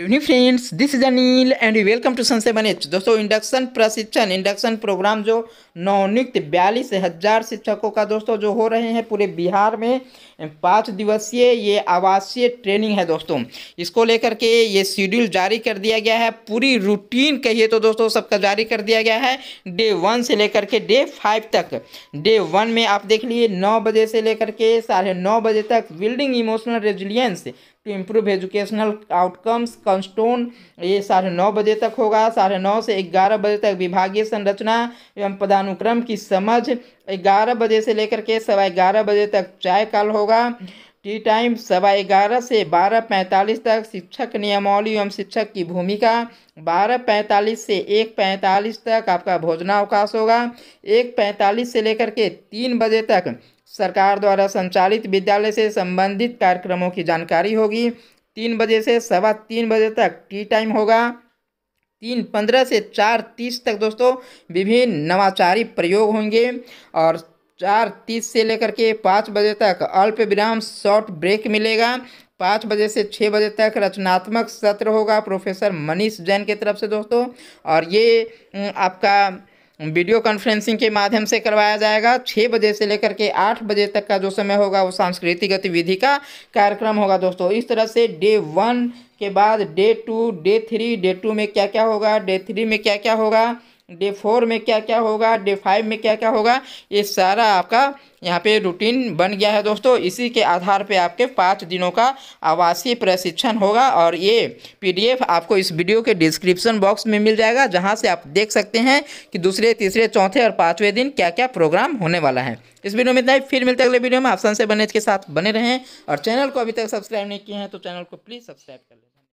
good evening friends this is Anil and welcome to सन एच दोस्तों इंडक्शन प्रशिक्षण इंडक्शन प्रोग्राम जो नवनियुक्त बयालीस हज़ार शिक्षकों का दोस्तों जो हो रहे हैं पूरे बिहार में पाँच दिवसीय ये आवासीय ट्रेनिंग है दोस्तों इसको लेकर के ये शेड्यूल जारी कर दिया गया है पूरी रूटीन कहिए तो दोस्तों सबका जारी कर दिया गया है डे वन से लेकर के डे फाइव तक डे वन में आप देख लीजिए नौ बजे से लेकर के साढ़े नौ बजे तक building emotional resilience to improve educational outcomes कंस्टोन ये साढ़े नौ बजे तक होगा साढ़े नौ से ग्यारह बजे तक विभागीय संरचना एवं पदानुक्रम की समझ ग्यारह बजे से लेकर के सवा ग्यारह बजे तक चाय काल होगा टी टाइम सवा ग्यारह से बारह पैंतालीस तक शिक्षक नियमावली एवं शिक्षक की भूमिका बारह पैंतालीस से एक पैंतालीस तक आपका भोजनावकाश होगा एक पैंतालीस से लेकर के तीन बजे तक सरकार द्वारा संचालित विद्यालय से संबंधित कार्यक्रमों की जानकारी होगी तीन बजे से सवा तीन बजे तक टी टाइम होगा तीन पंद्रह से चार तीस तक दोस्तों विभिन्न नवाचारी प्रयोग होंगे और चार तीस से लेकर के पाँच बजे तक अल्प विराम शॉर्ट ब्रेक मिलेगा पाँच बजे से छः बजे तक रचनात्मक सत्र होगा प्रोफेसर मनीष जैन के तरफ से दोस्तों और ये आपका वीडियो कॉन्फ्रेंसिंग के माध्यम से करवाया जाएगा छः बजे से लेकर के आठ बजे तक का जो समय होगा वो सांस्कृतिक गतिविधि का कार्यक्रम होगा दोस्तों इस तरह से डे वन के बाद day two day three day two में क्या क्या होगा डे थ्री में क्या क्या होगा डे फोर में क्या क्या होगा डे फाइव में क्या क्या होगा ये सारा आपका यहाँ पे रूटीन बन गया है दोस्तों इसी के आधार पे आपके पाँच दिनों का आवासीय प्रशिक्षण होगा और ये पीडीएफ आपको इस वीडियो के डिस्क्रिप्शन बॉक्स में मिल जाएगा जहाँ से आप देख सकते हैं कि दूसरे तीसरे चौथे और पाँचवें दिन क्या क्या प्रोग्राम होने वाला है इस वीडियो में इतना ही फिर मिलते अगले वीडियो में आप सन से बने के साथ बने रहें और चैनल को अभी तक सब्सक्राइब नहीं किए हैं तो चैनल को प्लीज़ सब्सक्राइब कर लें